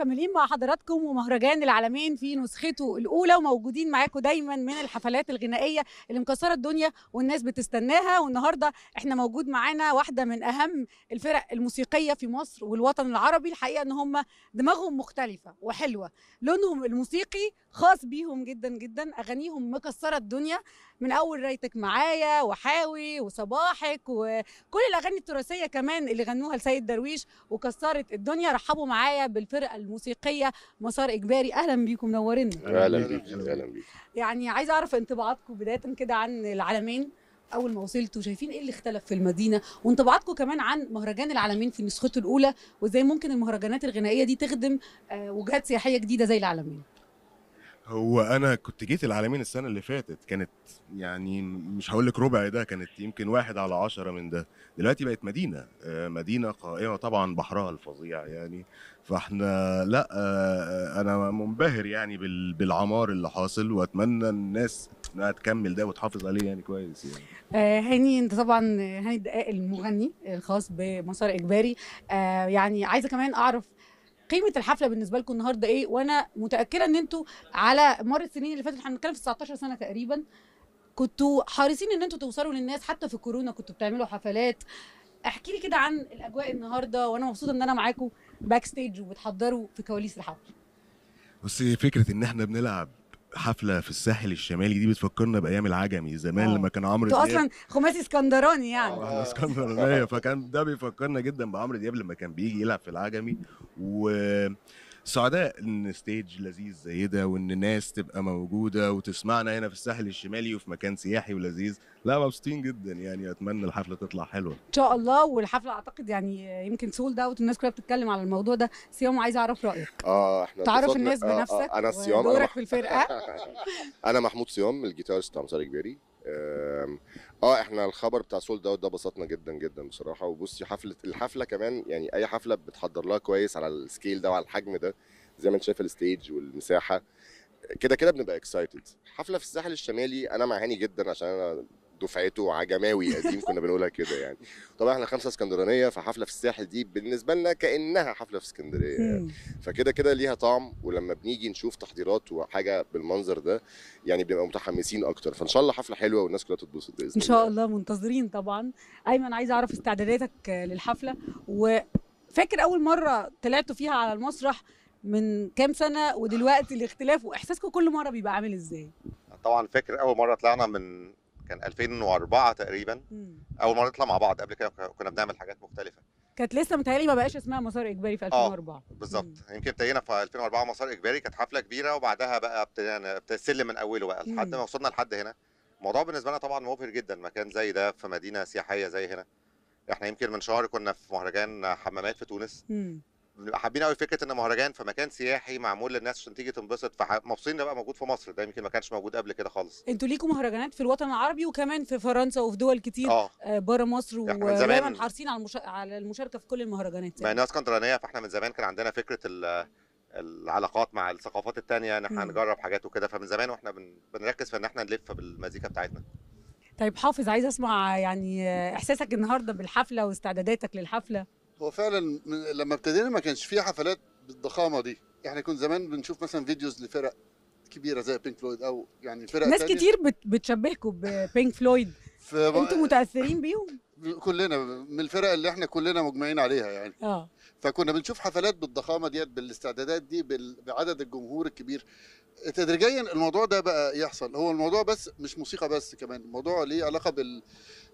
مكملين مع حضراتكم ومهرجان العالمين في نسخته الاولى وموجودين معاكم دايما من الحفلات الغنائيه اللي مكسره الدنيا والناس بتستناها والنهارده احنا موجود معانا واحده من اهم الفرق الموسيقيه في مصر والوطن العربي الحقيقه ان هم دماغهم مختلفه وحلوه لونهم الموسيقي خاص بيهم جدا جدا اغانيهم مكسره الدنيا من اول رايتك معايا وحاوي وصباحك وكل الاغاني التراثيه كمان اللي غنوها لسيد درويش وكسرت الدنيا رحبوا معايا بالفرقه الموسيقيه مسار اجباري اهلا بيكم منورنا اهلا بيكم اهلا بيكم يعني عايز اعرف انطباعاتكم بدايه كده عن العالمين اول ما وصلتوا شايفين ايه اللي اختلف في المدينه وانطباعاتكم كمان عن مهرجان العالمين في نسخته الاولى وازاي ممكن المهرجانات الغنائيه دي تخدم آه، وجهات سياحيه جديده زي العالمين هو انا كنت جيت العالمين السنه اللي فاتت كانت يعني مش هقول لك ربع ده كانت يمكن واحد على عشرة من ده دلوقتي بقت مدينه آه، مدينه قائمه طبعا بحرها الفظيع يعني فاحنا لا آه، آه، انا منبهر يعني بالعمار اللي حاصل واتمنى الناس انها تكمل ده وتحافظ عليه يعني كويس يعني هاني انت طبعا هاني الدقائق المغني الخاص بمسار اجباري يعني عايزه كمان اعرف قيمه الحفله بالنسبه لكم النهارده ايه وانا متاكده ان انتوا على مر السنين اللي فاتت احنا بنتكلم في 19 سنه تقريبا كنتوا حريصين ان انتوا توصلوا للناس حتى في كورونا كنتوا بتعملوا حفلات احكي لي كده عن الاجواء النهارده وانا مبسوطه ان انا معاكم باك ستيج وبتحضروا في كواليس الحفل بصي فكره ان احنا بنلعب حفله في الساحل الشمالي دي بتفكرنا بايام العجمي زمان أوه. لما كان عمرو دياب اصلا خماسي اسكندراني يعني اه اسكندرانيه فكان ده بيفكرنا جدا بعمرو دياب لما كان بيجي يلعب في العجمي و سعداء ان ستيج لذيذ زي ده وان الناس تبقى موجوده وتسمعنا هنا في الساحل الشمالي وفي مكان سياحي ولذيذ لا مبسوطين جدا يعني اتمنى الحفله تطلع حلوه ان شاء الله والحفله اعتقد يعني يمكن سولد اوت والناس كلها بتتكلم على الموضوع ده صيام عايز اعرف رايك اه احنا تعرف الناس آه، آه، بنفسك آه انا صيام انا مح... في الفرقه انا محمود صيام الجيتارست بتاع مصاري كبيري اه احنا الخبر بتاع سولد اوت ده بسطنا جدا جدا بصراحه وبصي حفله الحفله كمان يعني اي حفله بتحضر لها كويس على السكيل ده وعلى الحجم ده زي ما انت شايف الستيج والمساحه كده كده بنبقى اكسايتد حفله في الساحل الشمالي انا معاني جدا عشان انا دفعته عجماوي قديم كنا بنقولها كده يعني طبعا احنا خمسه اسكندرانيه فحفله في الساحل دي بالنسبه لنا كانها حفله في اسكندريه يعني. فكده كده ليها طعم ولما بنيجي نشوف تحضيرات وحاجه بالمنظر ده يعني بنبقى متحمسين اكتر فان شاء الله حفله حلوه والناس كلها تتبسط باذن الله ان شاء الله منتظرين طبعا ايمن عايز اعرف استعداداتك للحفله وفاكر اول مره طلعتوا فيها على المسرح من كام سنه ودلوقتي الاختلاف واحساسكم كل مره بيبقى عامل ازاي؟ طبعا فاكر اول مره طلعنا من كان 2004 تقريبا اول مره نطلع مع بعض قبل كده كنا بنعمل حاجات مختلفه كانت لسه متهيألي ما بقاش اسمها مسار اجباري في 2004 اه بالظبط يمكن ابتدينا في 2004 مسار اجباري كانت حفله كبيره وبعدها بقى ابتدينا السلم من اوله بقى لحد ما وصلنا لحد هنا الموضوع بالنسبه لنا طبعا مبهر جدا مكان زي ده في مدينه سياحيه زي هنا احنا يمكن من شهر كنا في مهرجان حمامات في تونس بنبقى حابين قوي فكره ان مهرجان في مكان سياحي معمول للناس عشان تيجي تنبسط فمبسوطين ان بقى موجود في مصر ده يمكن ما كانش موجود قبل كده خالص انتوا ليكم مهرجانات في الوطن العربي وكمان في فرنسا وفي دول كتير آه. آه، بره مصر ودايما حريصين على المشا... على المشاركه في كل المهرجانات يعني. ما الناس اسكندرانيه فاحنا من زمان كان عندنا فكره ال... العلاقات مع الثقافات التانية ان احنا نجرب حاجات وكده فمن زمان واحنا بن... بنركز في ان احنا نلف بالمزيكا بتاعتنا طيب حافظ عايز اسمع يعني احساسك النهارده بالحفله واستعداداتك للحفله هو فعلا لما ابتدينا ما كانش في حفلات بالضخامه دي احنا كنا زمان بنشوف مثلا فيديوز لفرق كبيره زي بينك فلويد او يعني فرق ناس تانية. كتير بتشبهكم ببينك فلويد ف... انتوا متاثرين بيهم كلنا من الفرق اللي احنا كلنا مجمعين عليها يعني اه فكنا بنشوف حفلات بالضخامه ديت بالاستعدادات دي بعدد الجمهور الكبير تدريجيا الموضوع ده بقى يحصل هو الموضوع بس مش موسيقى بس كمان الموضوع ليه علاقه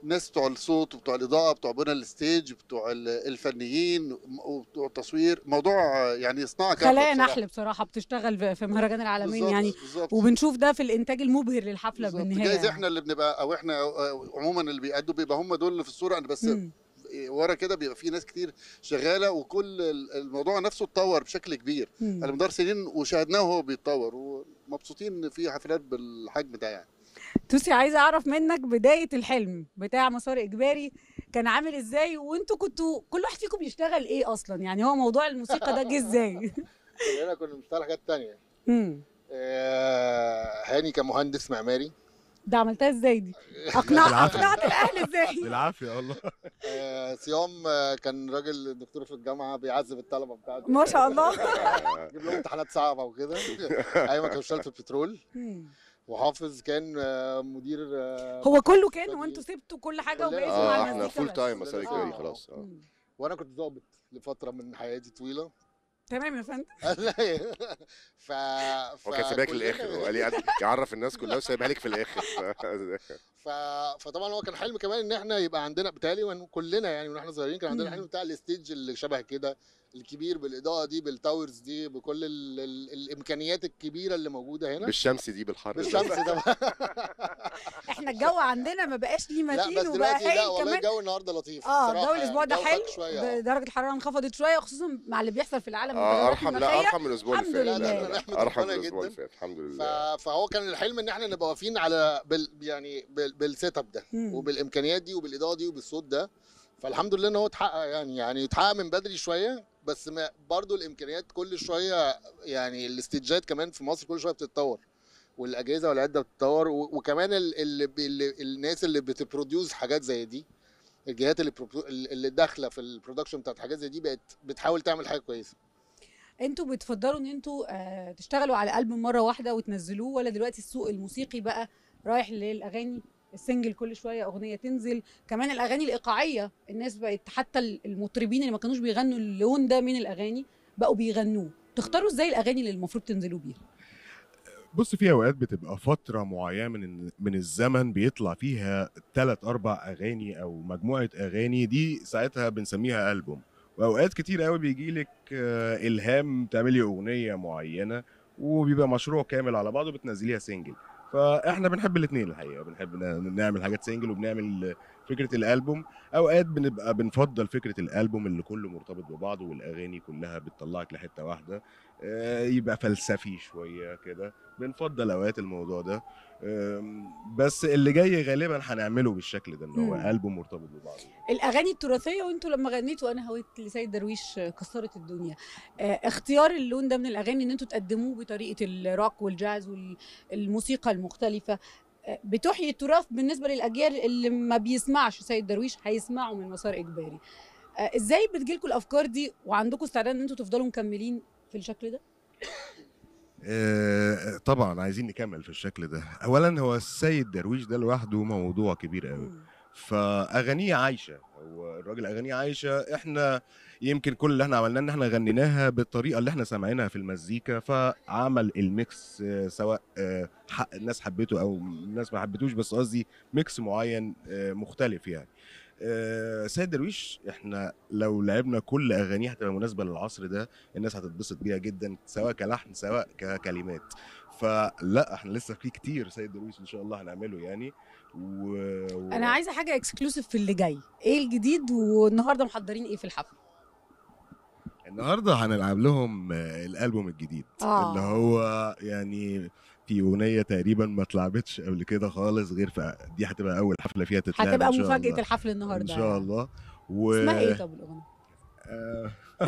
بالناس بتوع الصوت وبتوع الاضاءه بتوع بنى الستيج بتوع الفنيين وبتوع التصوير موضوع يعني صناعه خلايا نحل بصراحه بتشتغل في مهرجان العالمين بالزبط يعني بالزبط وبنشوف ده في الانتاج المبهر للحفله بالنهايه جايز يعني. احنا اللي بنبقى او احنا عموما اللي بيأدوا بيبقى هم دول اللي في الصوره بس م. ورا كده بيبقى في ناس كتير شغاله وكل الموضوع نفسه اتطور بشكل كبير على مدار سنين وشاهدناه وهو بيتطور ومبسوطين ان في حفلات بالحجم ده يعني توسي عايزه اعرف منك بدايه الحلم بتاع مسار اجباري كان عامل ازاي وانتوا كنتوا كل واحد فيكم بيشتغل ايه اصلا يعني هو موضوع الموسيقى ده جه ازاي كلنا كنا بنشتغل حاجات تانية امم هاني كمهندس معماري ده عملتها ازاي دي؟ اقنع اقنعت الاهل ازاي؟ بالعافيه والله آه، صيام آه، كان راجل دكتور في الجامعه بيعذب الطلبه بتاعته ما شاء الله جيب لهم امتحانات صعبه وكده ايوه كان شغال في البترول وحافظ كان آه، مدير هو كله كان وانتوا سبتوا كل حاجه وبقيتوا مع احنا فول تايم مسالك خلاص وانا كنت ضابط لفتره من حياتي طويله تمام يا فندم ف أيوه. ف هو كان سايبها لك للاخر هو قال يعرف الناس كلها وسايبها لك في الاخر ف... فطبعا هو كان حلم كمان ان احنا يبقى عندنا بتهيألي كلنا يعني واحنا صغيرين كان عندنا حلم بتاع الستيج اللي شبه كده الكبير بالاضاءه دي بالتاورز دي بكل الـ الـ الامكانيات الكبيره اللي موجوده هنا بالشمس دي بالحر بالشمس ده احنا الجو عندنا ما بقاش ليه متين وبقى حلو كمان الجو النهارده لطيف اه الجو يعني، الاسبوع ده حلو درجه الحراره انخفضت شويه خصوصا مع اللي بيحصل في العالم آه ارحم لا ارحم من الاسبوع اللي فات ارحم من الاسبوع اللي فات الحمد لله فهو كان الحلم ان احنا نبقى واقفين على بال يعني بالسيت اب ده وبالامكانيات دي وبالاضاءه دي وبالصوت ده فالحمد لله ان هو اتحقق يعني يعني اتحقق من بدري شويه بس برضه الامكانيات كل شويه يعني الاستجات كمان في مصر كل شويه بتتطور والاجهزه والعده بتتطور وكمان ال ال الناس اللي بتبروديوز حاجات زي دي الجهات اللي اللي داخله في البرودكشن بتاعت حاجات زي دي بقت بتحاول تعمل حاجه كويسه انتوا بتفضلوا ان انتوا آه، تشتغلوا على البوم مره واحده وتنزلوه ولا دلوقتي السوق الموسيقي بقى رايح للاغاني السنجل كل شويه اغنيه تنزل كمان الاغاني الايقاعيه الناس بقت حتى المطربين اللي ما كانوش بيغنوا اللون ده من الاغاني بقوا بيغنوه تختاروا ازاي الاغاني اللي المفروض تنزلوا بيها بص في اوقات بتبقى فتره معينه من من الزمن بيطلع فيها ثلاث اربع اغاني او مجموعه اغاني دي ساعتها بنسميها البوم واوقات كتير قوي بيجي لك آه، الهام تعملي اغنيه معينه وبيبقى مشروع كامل على بعضه بتنزليها سنجل فاحنا بنحب الاثنين الحقيقه بنحب نعمل حاجات سنجل وبنعمل فكره الالبوم اوقات بنبقى بنفضل فكره الالبوم اللي كله مرتبط ببعضه والاغاني كلها بتطلعك لحته واحده آه، يبقى فلسفي شويه كده بنفضل اوقات الموضوع ده بس اللي جاي غالبا هنعمله بالشكل ده ان هو قلبه مرتبط ببعضه الاغاني التراثيه وانتوا لما غنيتوا انا هويت لسيد درويش كسرت الدنيا آه، اختيار اللون ده من الاغاني ان انتوا تقدموه بطريقه الروك والجاز والموسيقى المختلفه آه، بتحيي التراث بالنسبه للاجيال اللي ما بيسمعش سيد درويش هيسمعوا من مسار اجباري ازاي بتجيلكم الافكار دي وعندكم استعداد ان انتوا تفضلوا مكملين في الشكل ده؟ آه، طبعا عايزين نكمل في الشكل ده اولا هو السيد درويش ده لوحده موضوع كبير قوي فاغانيه عايشه هو الراجل اغانيه عايشه احنا يمكن كل اللي احنا عملناه ان احنا غنيناها بالطريقه اللي احنا سامعينها في المزيكا فعمل الميكس آه، سواء آه، حق الناس حبته او الناس ما حبتوش بس قصدي ميكس معين آه، مختلف يعني سيد درويش احنا لو لعبنا كل اغانيه هتبقى مناسبه للعصر ده الناس هتتبسط بيها جدا سواء كلحن سواء ككلمات فلا احنا لسه في كتير سيد درويش ان شاء الله هنعمله يعني و... و... انا عايزه حاجه اكسكلوسيف في اللي جاي ايه الجديد والنهارده محضرين ايه في الحفله النهارده هنلعب لهم آه، الالبوم الجديد آه. اللي هو يعني في اغنيه تقريبا ما اتلعبتش قبل كده خالص غير في دي هتبقى اول حفله فيها تتلعب هتبقى مفاجاه الحفل النهارده ان شاء الله و... اسمها ايه طب الاغنيه؟ آه.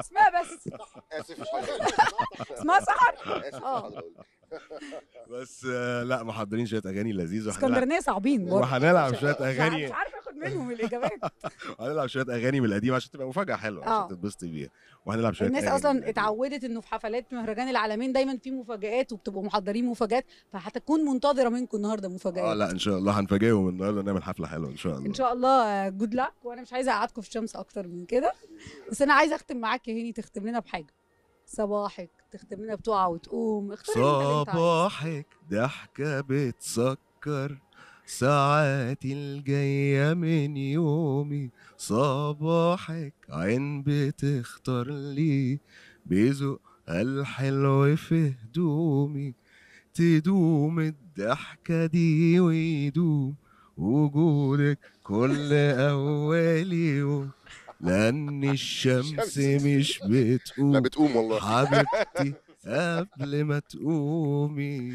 اسمها بس اسف اسمها سحر آه. بس لا محضرين شويه اغاني لذيذه اسكندرانيه صعبين وهنلعب شويه اغاني مش عارفه منهم الاجابات هنلعب شويه اغاني من القديم عشان تبقى مفاجاه حلوه عشان آه. تتبسطي بيها وهنلعب شويه الناس اصلا اتعودت انه في حفلات مهرجان العالمين دايما في مفاجات وبتبقوا محضرين مفاجات فهتكون منتظره منكم النهارده مفاجات اه لا ان شاء الله هنفاجئهم النهارده نعمل حفله حلوه ان شاء الله ان شاء الله جود آه، لك وانا مش عايزه اقعدكم في الشمس اكتر من كده بس انا عايزه اختم معاك يا هاني تختم لنا بحاجه صباحك تختم لنا بتقع وتقوم صباحك ضحكه بتسكر ساعاتي الجاية من يومي صباحك عين بتختار لي بذوق الحلو في هدومي تدوم الضحكة دي ويدوم وجودك كل أول يوم لأن الشمس مش بتقوم بتقوم والله حبيبتي قبل ما تقومي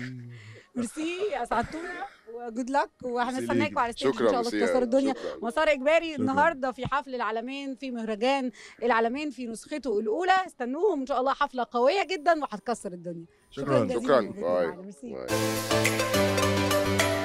ميرسي اسعدتونا وجود لك واحنا استناكم على الستيج ان شاء الله تكسر الدنيا مسار اجباري النهارده في حفل العالمين في مهرجان العالمين في نسخته الاولى استنوهم ان شاء الله حفله قويه جدا وهتكسر الدنيا شكرا شكرا, شكرا. باي. باي.